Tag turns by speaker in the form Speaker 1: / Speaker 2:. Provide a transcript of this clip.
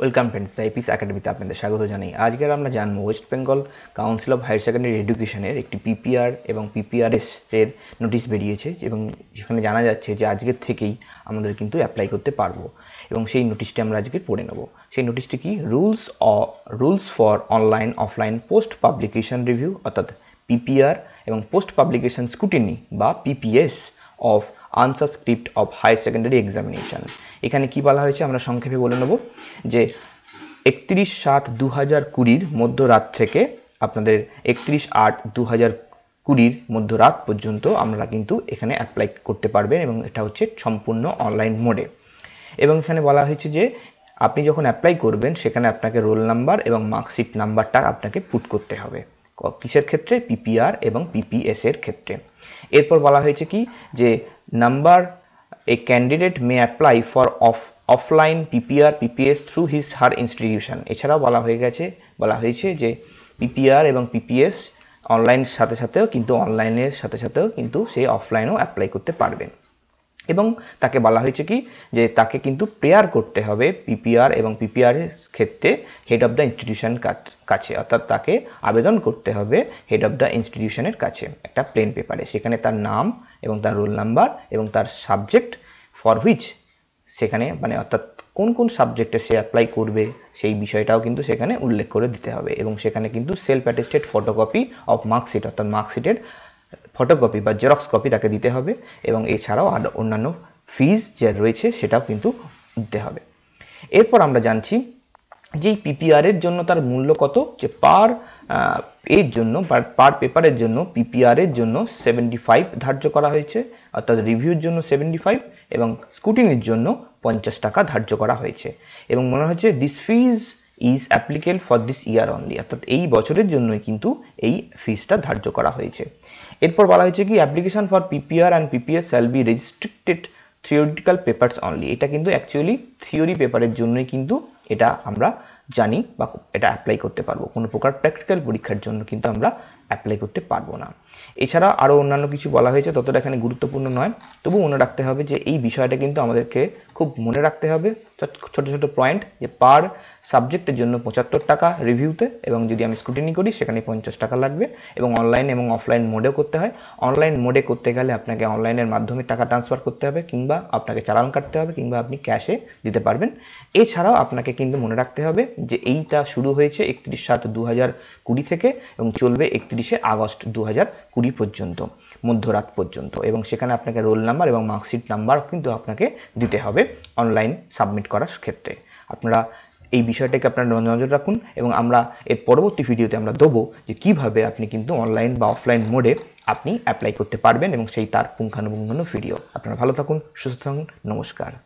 Speaker 1: welcome friends the Apis একাডেমিতে আপনাদের স্বাগত জানাই আজকের আমরা জানবো West Bengal council of higher secondary এডুকেশনের একটি পিপিআর এবং পিপিআরএস এর নোটিশ বেরিয়েছে এবং সেখানে জানা যাচ্ছে যে আজকের থেকেই আমাদের কিন্তু অ্যাপ্লাই করতে পারবো এবং সেই নোটিশটি আমরা আজকে পড়ে নেব সেই নোটিশটি কি rules uh rules for online offline post publication review অর্থাৎ পিপিআর এবং পোস্ট পাবলিকেশন স্কুটিনি বা PPS of answer script of higher secondary examination এখানে কি বলা হয়েছে আমরা সংক্ষেপে বলে নেব যে একত্রিশ সাত দু হাজার কুড়ির মধ্যরাত থেকে আপনাদের একত্রিশ আট দু হাজার কুড়ির মধ্যরাত পর্যন্ত আমরা কিন্তু এখানে অ্যাপ্লাই করতে পারবেন এবং এটা হচ্ছে সম্পূর্ণ অনলাইন মোডে এবং এখানে বলা হয়েছে যে আপনি যখন অ্যাপ্লাই করবেন সেখানে আপনাকে রোল নাম্বার এবং মার্কশিট নাম্বারটা আপনাকে পুট করতে হবে কিসের ক্ষেত্রে পিপিআর এবং পিপিএস এর ক্ষেত্রে এরপর বলা হয়েছে কি যে number a candidate may apply for of offline PPR PPS through his her institution এছাড়াও বলা হয়ে গেছে বলা হয়েছে যে পিপিআর এবং পিপিএস অনলাইন সাথে সাথেও কিন্তু অনলাইনের সাথে সাথেও কিন্তু সে অফলাইনেও অ্যাপ্লাই করতে পারবেন এবং তাকে বলা হয়েছে কি যে তাকে কিন্তু প্রেয়ার করতে হবে পিপিআর এবং পিপিআরের ক্ষেত্রে হেড অফ দ্য ইনস্টিটিউশন কাছে অর্থাৎ তাকে আবেদন করতে হবে হেড অফ দ্য ইনস্টিটিউশনের কাছে একটা প্লেন পেপারে সেখানে তার নাম এবং তার রোল নাম্বার এবং তার সাবজেক্ট ফর হুইচ সেখানে মানে অর্থাৎ কোন কোন সাবজেক্টে সে অ্যাপ্লাই করবে সেই বিষয়টাও কিন্তু সেখানে উল্লেখ করে দিতে হবে এবং সেখানে কিন্তু self attested photocopy of marksheet অর্থাৎ মার্কশিটের ফটোকপি বা জেরক্স কপি তাকে দিতে হবে এবং এছাড়াও আর অন্যান্য ফিজ যে রয়েছে সেটাও কিন্তু দিতে হবে এরপর আমরা জানছি যে পিপিআরের জন্য তার মূল্য কত যে পার এর জন্য পার পেপারের জন্য পিপিআরের জন্য সেভেন্টি ফাইভ ধার্য করা হয়েছে অর্থাৎ রিভিউর জন্য সেভেন্টি ফাইভ এবং স্কুটিনির জন্য পঞ্চাশ টাকা ধার্য করা হয়েছে এবং মনে হচ্ছে this fees is applicable for this year only অর্থাৎ এই বছরের জন্যই কিন্তু এই ফিজটা ধার্য করা হয়েছে এরপর বলা হয়েছে কি application for PPR and PPS shall be restricted theoretical papers only এটা কিন্তু অ্যাকচুয়ালি থিওরি পেপারের জন্যই কিন্তু এটা আমরা জানি বা এটা অ্যাপ্লাই করতে পারবো কোনো প্রকার প্র্যাকটিক্যাল পরীক্ষার জন্য কিন্তু আমরা অ্যাপ্লাই করতে পারবো না এছাড়া আরও অন্যান্য কিছু বলা হয়েছে ততটা এখানে গুরুত্বপূর্ণ নয় তবু মনে রাখতে হবে যে এই বিষয়টা কিন্তু আমাদেরকে খুব মনে রাখতে হবে ছোট ছোট পয়েন্ট যে পার সাবজেক্টের জন্য পঁচাত্তর টাকা রিভিউতে এবং যদি আমি স্ক্রুটিনি করি সেখানে পঞ্চাশ টাকা লাগবে এবং অনলাইন এবং অফলাইন মোডেও করতে হয় অনলাইন মোডে করতে গেলে আপনাকে অনলাইনের মাধ্যমে টাকা ট্রান্সফার করতে হবে কিংবা আপনাকে চালান কাটতে হবে কিংবা আপনি ক্যাশে দিতে পারবেন এছাড়াও আপনাকে কিন্তু মনে রাখতে হবে যে এইটা শুরু হয়েছে একত্রিশ সাত দু হাজার কুড়ি থেকে এবং চলবে একত্রিশে আগস্ট দু হাজার কুড়ি পর্যন্ত মধ্যরাত পর্যন্ত এবং সেখানে আপনাকে রোল নাম্বার এবং মার্কশিট নাম্বারও কিন্তু আপনাকে দিতে হবে অনলাইন সাবমিট সাবমিট করার ক্ষেত্রে আপনারা এই বিষয়টাকে আপনারা নজর রাখুন এবং আমরা এর পরবর্তী ভিডিওতে আমরা দেবো যে কিভাবে আপনি কিন্তু অনলাইন বা অফলাইন মোডে আপনি অ্যাপ্লাই করতে পারবেন এবং সেই তার পুঙ্খানুপুঙ্খানু ভিডিও আপনারা ভালো থাকুন সুস্থ থাকুন নমস্কার